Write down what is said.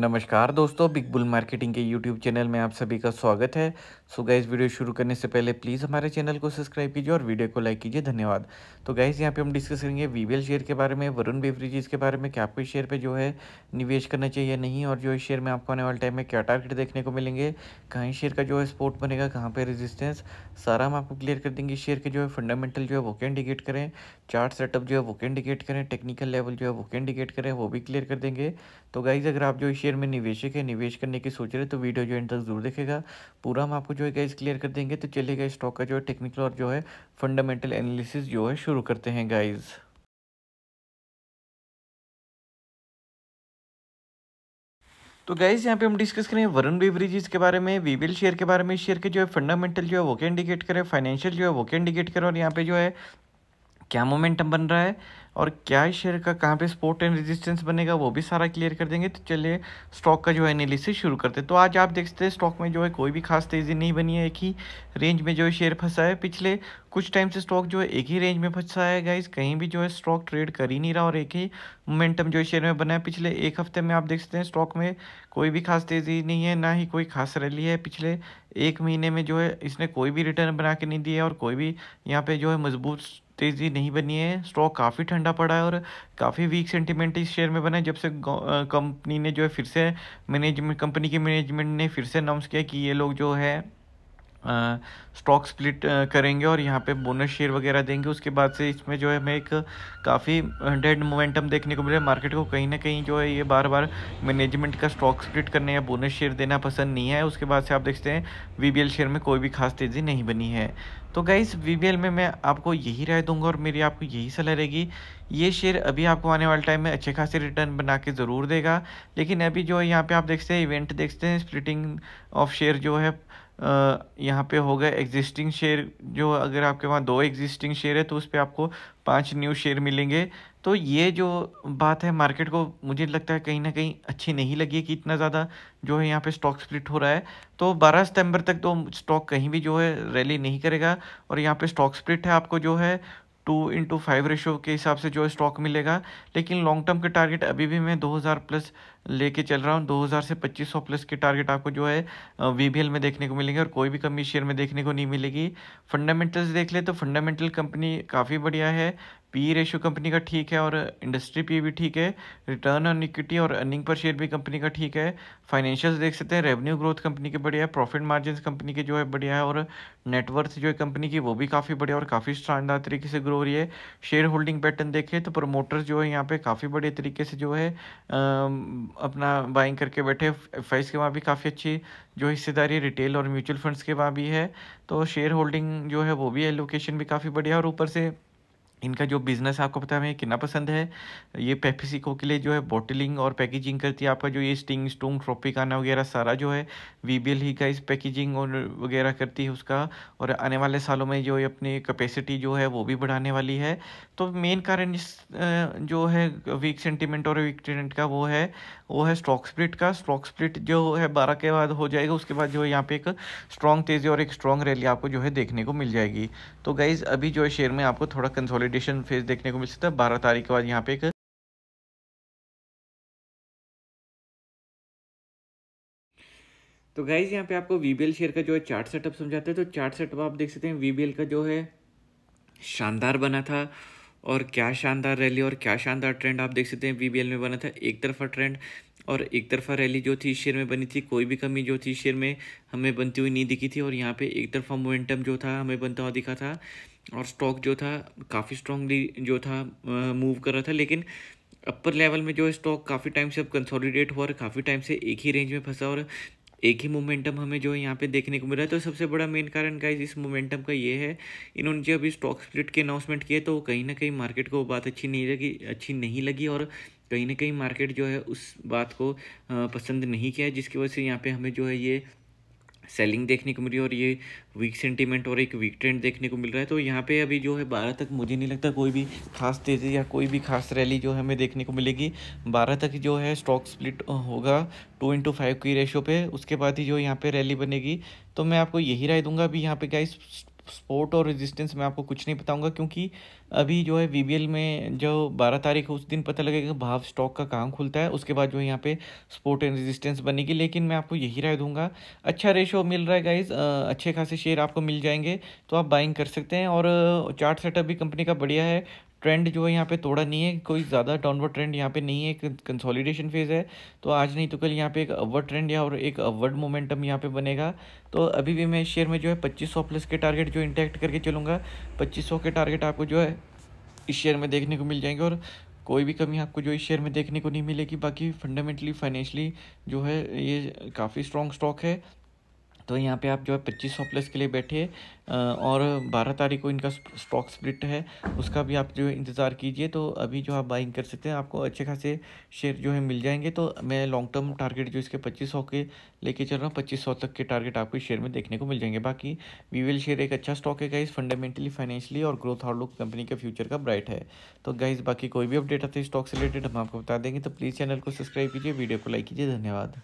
नमस्कार दोस्तों big bull marketing के यूट्यूब चैनल में आप सभी का स्वागत है सो so गाइज वीडियो शुरू करने से पहले प्लीज़ हमारे चैनल को सब्सक्राइब कीजिए और वीडियो को लाइक कीजिए धन्यवाद तो गाइज यहाँ पे हम डिस्कस करेंगे वीबीएल शेयर के बारे में वरुण बेवरेजेस के बारे में क्या आपको इस शेयर पर जो है निवेश करना चाहिए नहीं और जो इस शेयर में आपको आने वाले टाइम में क्या टारगेट देखने को मिलेंगे कहाँ शेयर का जो है स्पोर्ट बनेगा कहाँ पर रेजिस्टेंस सारा हम आपको क्लियर कर देंगे शेयर के जो है फंडामेंटल जो है वो कैन इंडिकेट करें चार्ट सेटअप जो है वो कैन इंडिकेट करें टेक्निकल लेवल जो है वो कैन इंडिकेट करें वो भी क्लियर कर देंगे तो गाइज अगर आप जो इस शेयर में निवेशक है निवेश करने की सोच रहे तो वीडियो जो इन तक जरूर देखेगा पूरा हम आपको जो है गाइज क्लियर कर देंगे तो चलिएगा स्टॉक का जो है टेक्निकल और जो है फंडामेंटल एनालिसिस जो है शुरू करते हैं गाइज़ तो गाइज यहाँ पे हम डिस्कस करें वरुण बेवरेजेस के बारे में वीविल शेयर के बारे में शेयर के जो है फंडामेंटल जो है वो क्या इंडिकेट करें फाइनेंशियल जो है वो क्या इंडिकेट करें और यहाँ पे जो है क्या मोमेंटम बन रहा है और क्या शेयर का कहाँ पे सपोर्ट एंड रेजिस्टेंस बनेगा वो भी सारा क्लियर कर देंगे तो चलिए स्टॉक का जो है एनालिसिस शुरू करते हैं तो आज आप देखते हैं स्टॉक में जो है कोई भी खास तेज़ी नहीं बनी है एक ही रेंज में जो है शेयर फंसा है पिछले कुछ टाइम से स्टॉक जो है एक ही रेंज में फंसा है गाइज कहीं भी जो है स्टॉक ट्रेड कर ही नहीं रहा और एक ही मोमेंटम जो शेयर में बना है पिछले एक हफ्ते में आप देख सकते हैं स्टॉक में कोई भी खास तेज़ी नहीं है ना ही कोई खास रैली है पिछले एक महीने में जो है इसने कोई भी रिटर्न बना के नहीं दिया और कोई भी यहाँ पर जो है मजबूत तेज़ी नहीं बनी है स्टॉक काफ़ी ठंडा पड़ा है और काफ़ी वीक सेंटिमेंट इस शेयर में बना है जब से कंपनी ने जो है फिर से मैनेजमेंट कंपनी के मैनेजमेंट ने फिर से अनाउंस किया कि ये लोग जो है स्टॉक स्प्लिट करेंगे और यहाँ पे बोनस शेयर वगैरह देंगे उसके बाद से इसमें जो है हमें एक काफ़ी डेड मोमेंटम देखने को मिले मार्केट को कहीं ना कहीं जो है ये बार बार मैनेजमेंट का स्टॉक स्प्लिट करने या बोनस शेयर देना पसंद नहीं है उसके बाद से आप देखते हैं वी शेयर में कोई भी खास तेज़ी नहीं बनी है तो गाइस वी में मैं आपको यही राय दूंगा और मेरी आपको यही सलाह रहेगी ये शेयर अभी आपको आने वाले टाइम में अच्छे खासे रिटर्न बना के ज़रूर देगा लेकिन अभी जो है यहाँ पे आप देखते हैं इवेंट देखते हैं स्प्लिटिंग ऑफ शेयर जो है यहाँ पे हो गए एग्जिस्टिंग शेयर जो अगर आपके वहाँ दो एग्जिस्टिंग शेयर है तो उस पर आपको पाँच न्यू शेयर मिलेंगे तो ये जो बात है मार्केट को मुझे लगता है कहीं ना कहीं अच्छी नहीं लगी कि इतना ज़्यादा जो है यहाँ पे स्टॉक स्प्लिट हो रहा है तो 12 सितंबर तक तो स्टॉक कहीं भी जो है रैली नहीं करेगा और यहाँ पे स्टॉक स्प्लिट है आपको जो है टू इंटू फाइव रेशो के हिसाब से जो स्टॉक मिलेगा लेकिन लॉन्ग टर्म के टारगेट अभी भी मैं 2000 प्लस लेके चल रहा हूँ 2000 से 2500 प्लस के टारगेट आपको जो है वी में देखने को मिलेंगे और कोई भी कमी शेयर में देखने को नहीं मिलेगी फंडामेंटल्स देख ले तो फंडामेंटल कंपनी काफ़ी बढ़िया है पी रेशो कंपनी का ठीक है और इंडस्ट्री पी भी ठीक है रिटर्न ऑन इक्विटी और अर्निंग पर शेयर भी कंपनी का ठीक है फाइनेंशियल्स देख सकते हैं रेवेन्यू ग्रोथ कंपनी के बढ़िया है प्रॉफिट मार्जिन कंपनी के जो है बढ़िया है और नेटवर्थ जो है कंपनी की वो भी काफ़ी बढ़िया और काफ़ी शानदार तरीके से ग्रो हो रही है शेयर होल्डिंग पैटर्न देखें तो प्रोमोटर्स जो है यहाँ पर काफ़ी बड़े तरीके से जो है अपना बाइंग करके बैठे एफ के वहाँ भी काफ़ी अच्छी जो हिस्सेदारी रिटेल और म्यूचुअल फंड्स के वहाँ भी है तो शेयर होल्डिंग जो है वो भी एलोकेशन भी काफ़ी बढ़िया और ऊपर से इनका जो बिज़नेस आपको पता है कितना पसंद है ये पेप्सिको के लिए जो है बॉटलिंग और पैकेजिंग करती है आपका जो ये स्टिंग स्टोंग ट्रॉपिकाना वगैरह सारा जो है वी ही का इस पैकेजिंग और वगैरह करती है उसका और आने वाले सालों में जो अपनी कैपेसिटी जो है वो भी बढ़ाने वाली है तो मेन कारण इस जो है वीक सेंटिमेंट और वीक ट्रेंड का वो है वो है स्टॉक स्प्लिट का स्टॉक स्प्लिट जो है बारह के बाद हो जाएगा उसके बाद जो है यहाँ पे एक स्ट्रॉन्ग तेज़ी और एक स्ट्रॉन्ग रैली आपको जो है देखने को मिल जाएगी तो गाइज़ अभी जो है शेयर में आपको थोड़ा कंसोलिड कंसोलिडेशन फेज देखने को मिल सकता है बारह तारीख के बाद यहाँ पे एक तो गाइज यहाँ पे आपको वीबीएल शेयर का जो है चार्ट सेटअप समझाते हैं तो चार्ट सेटअप आप देख सकते हैं वीबीएल का जो है शानदार बना था और क्या शानदार रैली और क्या शानदार ट्रेंड आप देख सकते हैं वीबीएल में बना था एक तरफा ट्रेंड और एक तरफा रैली जो थी शेयर में बनी थी कोई भी कमी जो थी शेयर में हमें बनती हुई नहीं दिखी थी और यहाँ पे एक तरफा मोमेंटम जो था हमें बनता हुआ दिखा था और स्टॉक जो था काफ़ी स्ट्रांगली जो था मूव कर रहा था लेकिन अपर लेवल में जो स्टॉक काफ़ी टाइम से अब कंसोलिडेट हुआ और काफ़ी टाइम से एक ही रेंज में फंसा और एक ही मोमेंटम हमें जो है यहाँ पे देखने को मिला है तो सबसे बड़ा मेन कारण का इस मोमेंटम का ये है इन्होंने जो अभी स्टॉक स्प्लिट के अनाउंसमेंट किए तो कहीं ना कहीं मार्केट को बात अच्छी नहीं लगी अच्छी नहीं लगी और कहीं ना कहीं मार्केट जो है उस बात को पसंद नहीं किया जिसकी वजह से यहाँ पर हमें जो है ये सेलिंग देखने को मिल रही है और ये वीक सेंटीमेंट और एक वीक ट्रेंड देखने को मिल रहा है तो यहाँ पे अभी जो है बारह तक मुझे नहीं लगता कोई भी खास तेज़ी या कोई भी खास रैली जो है हमें देखने को मिलेगी बारह तक जो है स्टॉक स्प्लिट होगा टू इंटू फाइव की रेशो पे उसके बाद ही जो यहाँ पे रैली बनेगी तो मैं आपको यही राय दूंगा अभी यहाँ पे गाइस स्पोर्ट और रेजिस्टेंस मैं आपको कुछ नहीं बताऊंगा क्योंकि अभी जो है वी में जो 12 तारीख उस दिन पता लगेगा भाव स्टॉक का काम खुलता है उसके बाद जो है यहाँ पे स्पोर्ट एंड रेजिस्टेंस बनेगी लेकिन मैं आपको यही राय दूंगा अच्छा रेशो मिल रहा है गाइज अच्छे खासे शेयर आपको मिल जाएंगे तो आप बाइंग कर सकते हैं और चार्ट सेटअप भी कंपनी का बढ़िया है ट्रेंड जो है यहाँ पे तोड़ा नहीं है कोई ज़्यादा डाउनवर्ड ट्रेंड यहाँ पे नहीं है कंसोलिडेशन फेज़ है तो आज नहीं तो कल यहाँ पे एक अपवर्ड ट्रेंड या और एक अपवर्ड मोमेंटम यहाँ पे बनेगा तो अभी भी मैं शेयर में जो है सौ प्लस के टारगेट जो इंटैक्ट करके चलूँगा सौ के टारगेट आपको जो है इस शेयर में देखने को मिल जाएंगे और कोई भी कमी आपको जो इस शेयर में देखने को नहीं मिलेगी बाकी फंडामेंटली फाइनेंशली जो है ये काफ़ी स्ट्रॉन्ग स्टॉक है तो यहाँ पे आप जो है पच्चीस सौ प्लस के लिए बैठे और बारह तारीख को इनका स्टॉक स्प्लिट है उसका भी आप जो है इंतज़ार कीजिए तो अभी जो आप बाइंग कर सकते हैं आपको अच्छे खासे शेयर जो है मिल जाएंगे तो मैं लॉन्ग टर्म टारगेट जो इसके पच्चीस सौ के लेके चल रहा हूँ पच्चीस सौ तक के टारगेट आपको शेयर में देखने को मिल जाएंगे बाकी वीवेल शेयर एक अच्छा स्टॉक है गाइज फंडामेंटली फाइनेंशियली और ग्रोथ आउटलुक कंपनी के फ्यूचर का ब्राइट है तो गाइज बाकी कोई भी अपडेट आते स्टॉक से रिलेटेड हम आपको बता देंगे तो प्लीज़ चैनल को सब्सक्राइब कीजिए वीडियो को लाइक कीजिए धन्यवाद